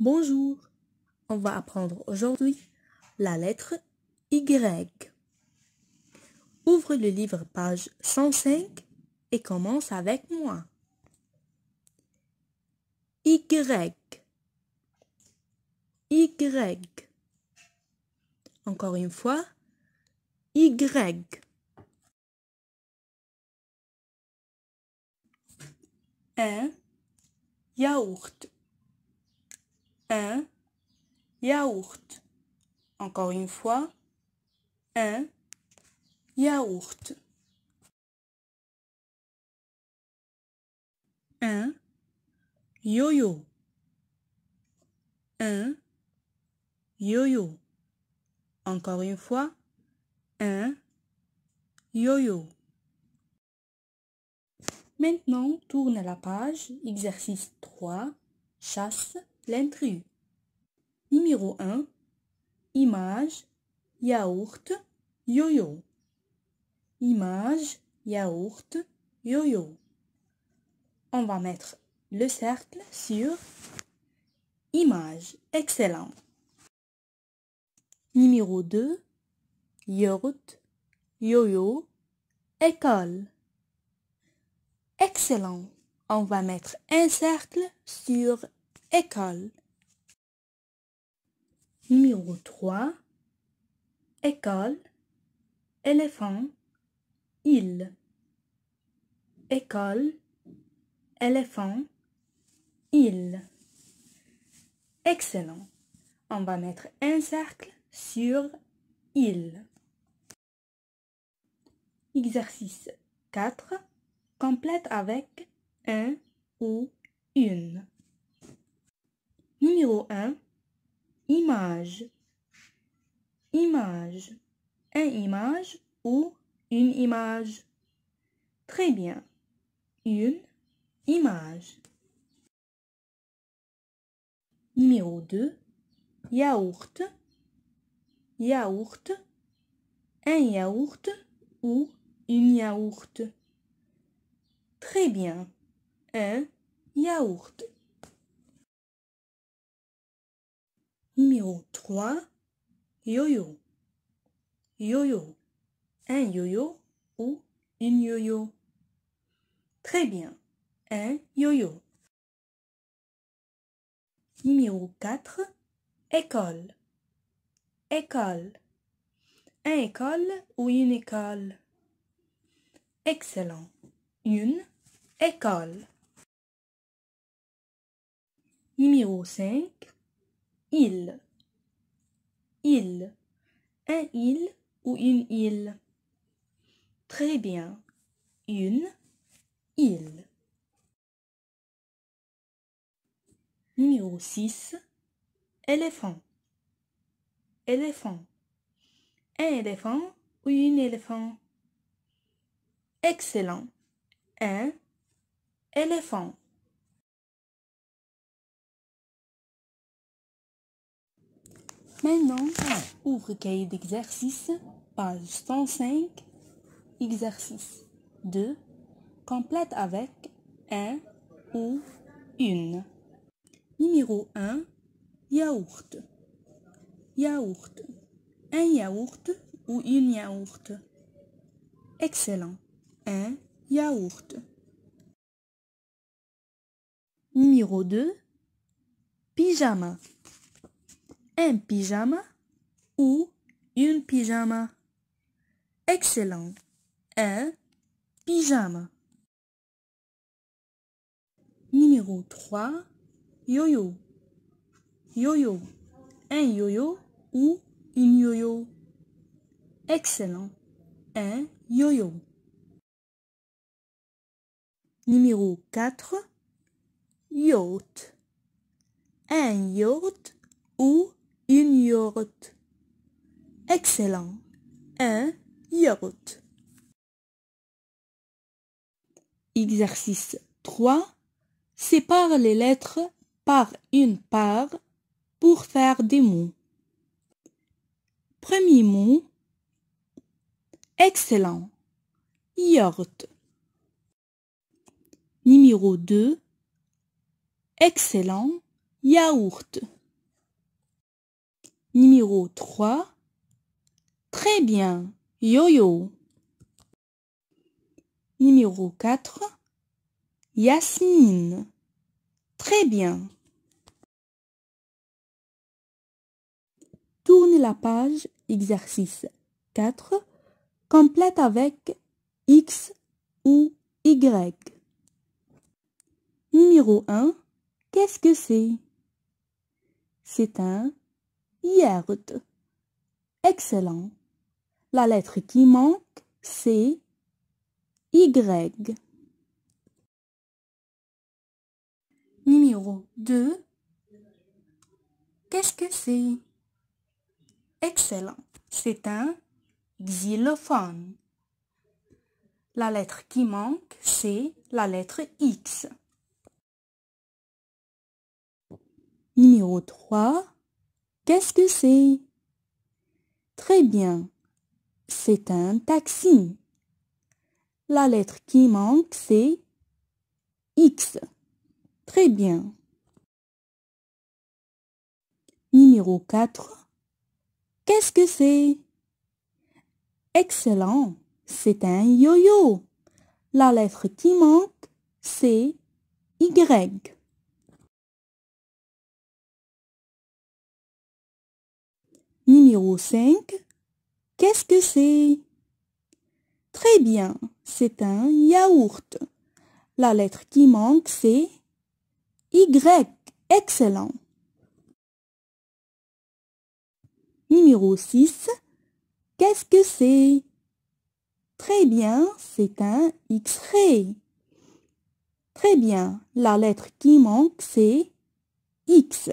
Bonjour, on va apprendre aujourd'hui la lettre Y. Ouvre le livre page 105 et commence avec moi. Y. Y. Encore une fois, Y. Un yaourt un yaourt. Encore une fois, un yaourt. Un yo-yo. Un yo-yo. Encore une fois, un yo-yo. Maintenant, tourne la page, exercice 3, chasse l'intrus. Numéro 1. Image, yaourt, yo-yo. Image, yaourt, yo-yo. On va mettre le cercle sur image. Excellent. Numéro 2. Yaourt, yo-yo, école. Excellent. On va mettre un cercle sur École. Numéro 3. École. Éléphant. Île. École. Éléphant. Île. Excellent. On va mettre un cercle sur île. Exercice 4. Complète avec un ou une. Numéro 1, image. Image. Un image ou une image. Très bien. Une image. Numéro 2, yaourt. Yaourt. Un yaourt ou une yaourt. Très bien. Un yaourt. Numéro 3. Yo-yo. Yo-yo. Un yo-yo ou une yo-yo. Très bien. Un yo-yo. Numéro 4. École. École. Un école ou une école. Excellent. Une école. Numéro 5. Île, île, Un île ou une île. Très bien. Une île. Numéro 6. Éléphant. Éléphant. Un éléphant ou une éléphant. Excellent. Un éléphant. Maintenant, ouvre cahier d'exercice, page 105, exercice 2, complète avec un ou une. Numéro 1, yaourt. Yaourt. Un yaourt ou une yaourt. Excellent. Un yaourt. Numéro 2, pyjama un pyjama ou une pyjama. Excellent. Un pyjama. Numéro 3. Yo-yo. Yo-yo. Un yo-yo ou une yo-yo. Excellent. Un yo-yo. Numéro 4. Yacht. Un yacht ou une yaourt. Excellent. Un yaourt. Exercice 3. Sépare les lettres par une part pour faire des mots. Premier mot. Excellent. Yaourt. Numéro 2. Excellent. Yaourt. Numéro 3. Très bien. Yo-yo. Numéro 4. Yasmine. Très bien. Tourne la page exercice 4. Complète avec X ou Y. Numéro 1. Qu'est-ce que c'est C'est un Yerd. Excellent. La lettre qui manque, c'est Y. Numéro 2. Qu'est-ce que c'est Excellent. C'est un xylophone. La lettre qui manque, c'est la lettre X. Numéro 3. Qu'est-ce que c'est Très bien. C'est un taxi. La lettre qui manque, c'est X. Très bien. Numéro 4. Qu'est-ce que c'est Excellent. C'est un yo-yo. La lettre qui manque, c'est Y. Numéro 5. Qu'est-ce que c'est Très bien, c'est un yaourt. La lettre qui manque, c'est Y. Excellent. Numéro 6. Qu'est-ce que c'est Très bien, c'est un X-ray. Très bien, la lettre qui manque, c'est X.